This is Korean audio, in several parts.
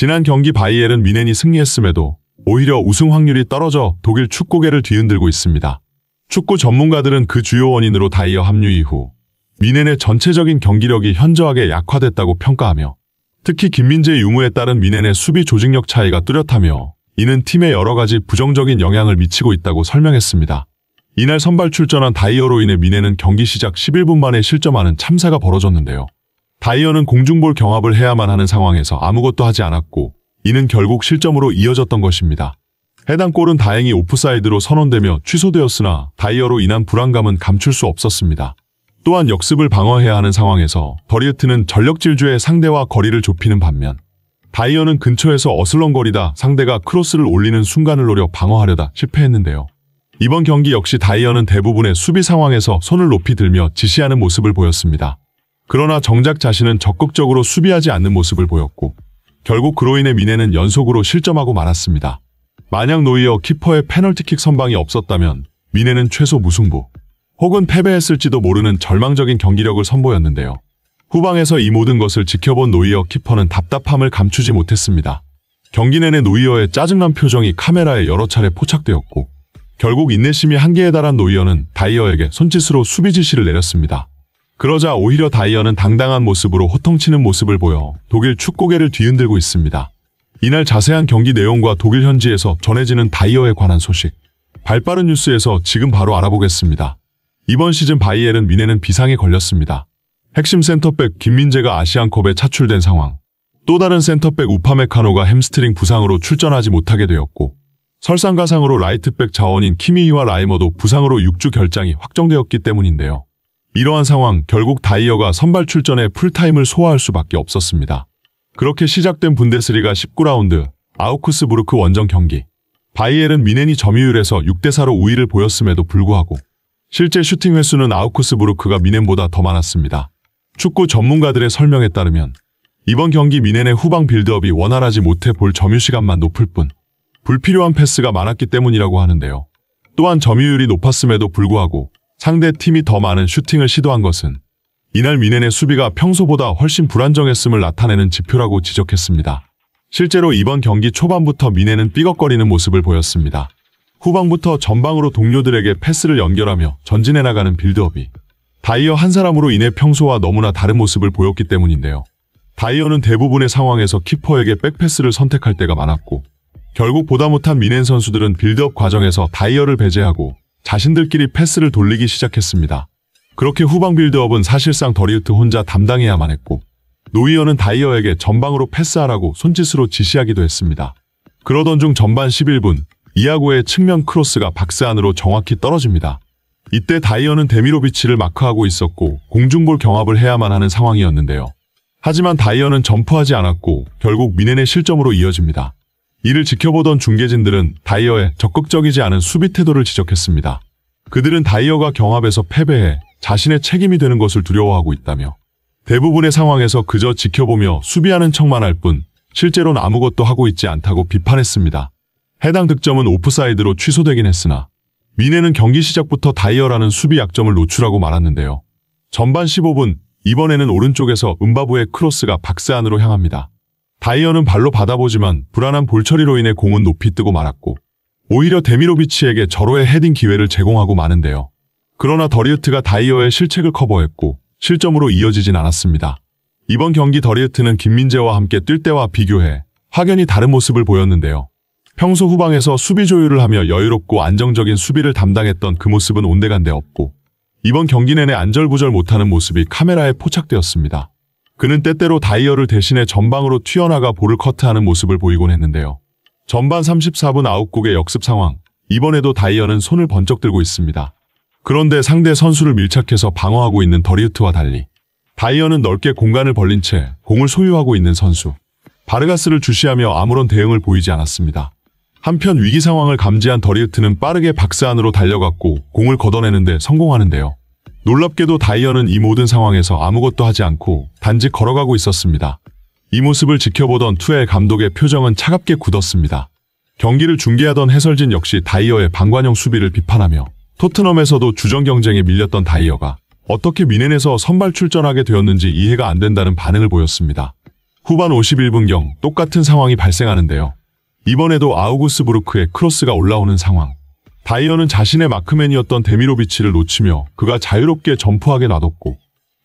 지난 경기 바이엘은 미넨이 승리했음에도 오히려 우승 확률이 떨어져 독일 축구계를 뒤흔들고 있습니다. 축구 전문가들은 그 주요 원인으로 다이어 합류 이후 미넨의 전체적인 경기력이 현저하게 약화됐다고 평가하며 특히 김민재 유무에 따른 미넨의 수비 조직력 차이가 뚜렷하며 이는 팀에 여러 가지 부정적인 영향을 미치고 있다고 설명했습니다. 이날 선발 출전한 다이어로 인해 미넨은 경기 시작 11분 만에 실점하는 참사가 벌어졌는데요. 다이어는 공중볼 경합을 해야만 하는 상황에서 아무것도 하지 않았고 이는 결국 실점으로 이어졌던 것입니다. 해당 골은 다행히 오프사이드로 선언되며 취소되었으나 다이어로 인한 불안감은 감출 수 없었습니다. 또한 역습을 방어해야 하는 상황에서 버리어트는 전력 질주에 상대와 거리를 좁히는 반면 다이어는 근처에서 어슬렁거리다 상대가 크로스를 올리는 순간을 노려 방어하려다 실패했는데요. 이번 경기 역시 다이어는 대부분의 수비 상황에서 손을 높이 들며 지시하는 모습을 보였습니다. 그러나 정작 자신은 적극적으로 수비하지 않는 모습을 보였고 결국 그로 인해 미네는 연속으로 실점하고 말았습니다. 만약 노이어 키퍼의 페널티킥 선방이 없었다면 미네는 최소 무승부 혹은 패배했을지도 모르는 절망적인 경기력을 선보였는데요. 후방에서 이 모든 것을 지켜본 노이어 키퍼는 답답함을 감추지 못했습니다. 경기 내내 노이어의 짜증난 표정이 카메라에 여러 차례 포착되었고 결국 인내심이 한계에 달한 노이어는 다이어에게 손짓으로 수비 지시를 내렸습니다. 그러자 오히려 다이어는 당당한 모습으로 호통치는 모습을 보여 독일 축구계를 뒤흔들고 있습니다. 이날 자세한 경기 내용과 독일 현지에서 전해지는 다이어에 관한 소식 발빠른 뉴스에서 지금 바로 알아보겠습니다. 이번 시즌 바이엘은 미네는 비상에 걸렸습니다. 핵심 센터백 김민재가 아시안컵에 차출된 상황 또 다른 센터백 우파메카노가 햄스트링 부상으로 출전하지 못하게 되었고 설상가상으로 라이트백 자원인 키미이와 라이머도 부상으로 6주 결장이 확정되었기 때문인데요. 이러한 상황 결국 다이어가 선발 출전에 풀타임을 소화할 수밖에 없었습니다. 그렇게 시작된 분데스리가 19라운드 아우크스부르크 원정 경기 바이엘은 미넨이 점유율에서 6대4로 우위를 보였음에도 불구하고 실제 슈팅 횟수는 아우크스부르크가 미넨보다 더 많았습니다. 축구 전문가들의 설명에 따르면 이번 경기 미넨의 후방 빌드업이 원활하지 못해 볼 점유 시간만 높을 뿐 불필요한 패스가 많았기 때문이라고 하는데요. 또한 점유율이 높았음에도 불구하고 상대 팀이 더 많은 슈팅을 시도한 것은 이날 미넨의 수비가 평소보다 훨씬 불안정했음을 나타내는 지표라고 지적했습니다. 실제로 이번 경기 초반부터 미넨은 삐걱거리는 모습을 보였습니다. 후방부터 전방으로 동료들에게 패스를 연결하며 전진해 나가는 빌드업이 다이어 한 사람으로 인해 평소와 너무나 다른 모습을 보였기 때문인데요. 다이어는 대부분의 상황에서 키퍼에게 백패스를 선택할 때가 많았고 결국 보다 못한 미넨 선수들은 빌드업 과정에서 다이어를 배제하고 자신들끼리 패스를 돌리기 시작했습니다. 그렇게 후방 빌드업은 사실상 더리우트 혼자 담당해야만 했고 노이어는 다이어에게 전방으로 패스하라고 손짓으로 지시하기도 했습니다. 그러던 중 전반 11분 이아고의 측면 크로스가 박스 안으로 정확히 떨어집니다. 이때 다이어는 데미로비치를 마크하고 있었고 공중볼 경합을 해야만 하는 상황이었는데요. 하지만 다이어는 점프하지 않았고 결국 미넨의 실점으로 이어집니다. 이를 지켜보던 중계진들은 다이어의 적극적이지 않은 수비 태도를 지적했습니다. 그들은 다이어가 경합에서 패배해 자신의 책임이 되는 것을 두려워하고 있다며 대부분의 상황에서 그저 지켜보며 수비하는 척만 할 뿐 실제로는 아무것도 하고 있지 않다고 비판했습니다. 해당 득점은 오프사이드로 취소되긴 했으나 미네는 경기 시작부터 다이어라는 수비 약점을 노출하고 말았는데요. 전반 15분 이번에는 오른쪽에서 은바부의 크로스가 박스 안으로 향합니다. 다이어는 발로 받아보지만 불안한 볼처리로 인해 공은 높이 뜨고 말았고 오히려 데미로비치에게 절호의 헤딩 기회를 제공하고 마는데요. 그러나 더리우트가 다이어의 실책을 커버했고 실점으로 이어지진 않았습니다. 이번 경기 더리우트는 김민재와 함께 뛸 때와 비교해 확연히 다른 모습을 보였는데요. 평소 후방에서 수비 조율을 하며 여유롭고 안정적인 수비를 담당했던 그 모습은 온데간데 없고 이번 경기 내내 안절부절 못하는 모습이 카메라에 포착되었습니다. 그는 때때로 다이어를 대신해 전방으로 튀어나가 볼을 커트하는 모습을 보이곤 했는데요. 전반 34분 9곡의 역습 상황, 이번에도 다이어는 손을 번쩍 들고 있습니다. 그런데 상대 선수를 밀착해서 방어하고 있는 더리우트와 달리 다이어는 넓게 공간을 벌린 채 공을 소유하고 있는 선수 바르가스를 주시하며 아무런 대응을 보이지 않았습니다. 한편 위기 상황을 감지한 더리우트는 빠르게 박스 안으로 달려갔고 공을 걷어내는데 성공하는데요. 놀랍게도 다이어는 이 모든 상황에서 아무것도 하지 않고 단지 걸어가고 있었습니다. 이 모습을 지켜보던 투엘 감독의 표정은 차갑게 굳었습니다. 경기를 중계하던 해설진 역시 다이어의 방관형 수비를 비판하며 토트넘에서도 주전 경쟁에 밀렸던 다이어가 어떻게 미넨에서 선발 출전하게 되었는지 이해가 안 된다는 반응을 보였습니다. 후반 51분경 똑같은 상황이 발생하는데요. 이번에도 아우구스부르크의 크로스가 올라오는 상황. 다이어는 자신의 마크맨이었던 데미로비치를 놓치며 그가 자유롭게 점프하게 놔뒀고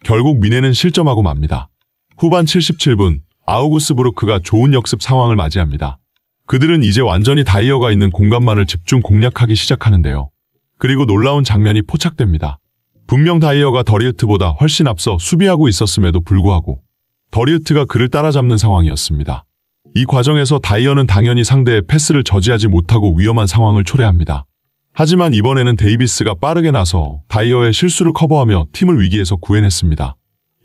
결국 미네는 실점하고 맙니다. 후반 77분 아우구스부르크가 좋은 역습 상황을 맞이합니다. 그들은 이제 완전히 다이어가 있는 공간만을 집중 공략하기 시작하는데요. 그리고 놀라운 장면이 포착됩니다. 분명 다이어가 더리우트보다 훨씬 앞서 수비하고 있었음에도 불구하고 더리우트가 그를 따라잡는 상황이었습니다. 이 과정에서 다이어는 당연히 상대의 패스를 저지하지 못하고 위험한 상황을 초래합니다. 하지만 이번에는 데이비스가 빠르게 나서 다이어의 실수를 커버하며 팀을 위기에서 구해냈습니다.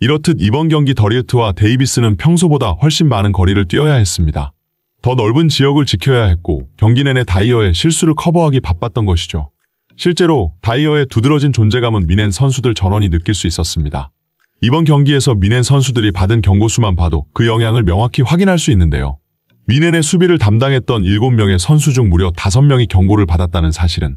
이렇듯 이번 경기 더리우트와 데이비스는 평소보다 훨씬 많은 거리를 뛰어야 했습니다. 더 넓은 지역을 지켜야 했고 경기 내내 다이어의 실수를 커버하기 바빴던 것이죠. 실제로 다이어의 두드러진 존재감은 미넨 선수들 전원이 느낄 수 있었습니다. 이번 경기에서 미넨 선수들이 받은 경고수만 봐도 그 영향을 명확히 확인할 수 있는데요. 미넨의 수비를 담당했던 7명의 선수 중 무려 5명이 경고를 받았다는 사실은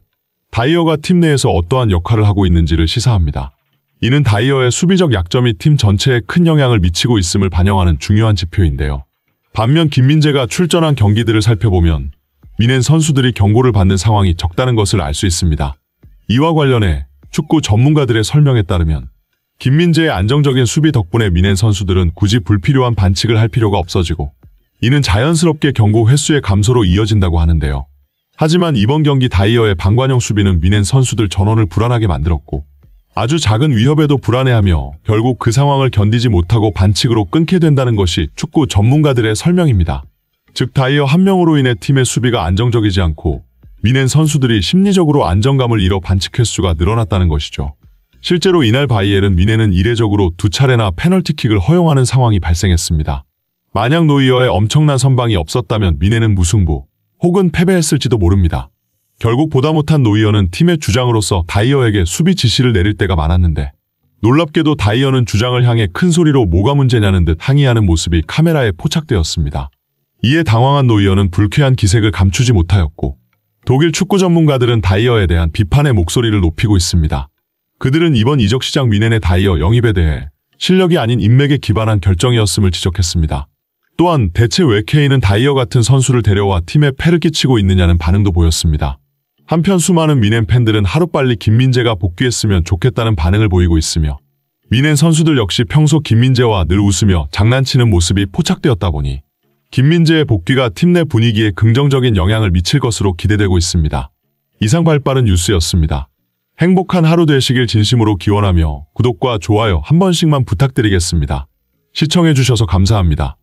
다이어가 팀 내에서 어떠한 역할을 하고 있는지를 시사합니다. 이는 다이어의 수비적 약점이 팀 전체에 큰 영향을 미치고 있음을 반영하는 중요한 지표인데요. 반면 김민재가 출전한 경기들을 살펴보면 미넨 선수들이 경고를 받는 상황이 적다는 것을 알 수 있습니다. 이와 관련해 축구 전문가들의 설명에 따르면 김민재의 안정적인 수비 덕분에 미넨 선수들은 굳이 불필요한 반칙을 할 필요가 없어지고 이는 자연스럽게 경고 횟수의 감소로 이어진다고 하는데요. 하지만 이번 경기 다이어의 방관형 수비는 미넨 선수들 전원을 불안하게 만들었고 아주 작은 위협에도 불안해하며 결국 그 상황을 견디지 못하고 반칙으로 끊게 된다는 것이 축구 전문가들의 설명입니다. 즉 다이어 한 명으로 인해 팀의 수비가 안정적이지 않고 미넨 선수들이 심리적으로 안정감을 잃어 반칙 횟수가 늘어났다는 것이죠. 실제로 이날 바이엘은 미넨은 이례적으로 두 차례나 페널티킥을 허용하는 상황이 발생했습니다. 만약 노이어의 엄청난 선방이 없었다면 미네는 무승부 혹은 패배했을지도 모릅니다. 결국 보다 못한 노이어는 팀의 주장으로서 다이어에게 수비 지시를 내릴 때가 많았는데 놀랍게도 다이어는 주장을 향해 큰 소리로 뭐가 문제냐는 듯 항의하는 모습이 카메라에 포착되었습니다. 이에 당황한 노이어는 불쾌한 기색을 감추지 못하였고 독일 축구 전문가들은 다이어에 대한 비판의 목소리를 높이고 있습니다. 그들은 이번 이적 시장 위넨의 다이어 영입에 대해 실력이 아닌 인맥에 기반한 결정이었음을 지적했습니다. 또한 대체 왜 케인은 다이어 같은 선수를 데려와 팀에 패를 끼치고 있느냐는 반응도 보였습니다. 한편 수많은 미넨 팬들은 하루빨리 김민재가 복귀했으면 좋겠다는 반응을 보이고 있으며 미넨 선수들 역시 평소 김민재와 늘 웃으며 장난치는 모습이 포착되었다 보니 김민재의 복귀가 팀 내 분위기에 긍정적인 영향을 미칠 것으로 기대되고 있습니다. 이상 발빠른 뉴스였습니다. 행복한 하루 되시길 진심으로 기원하며 구독과 좋아요 한 번씩만 부탁드리겠습니다. 시청해주셔서 감사합니다.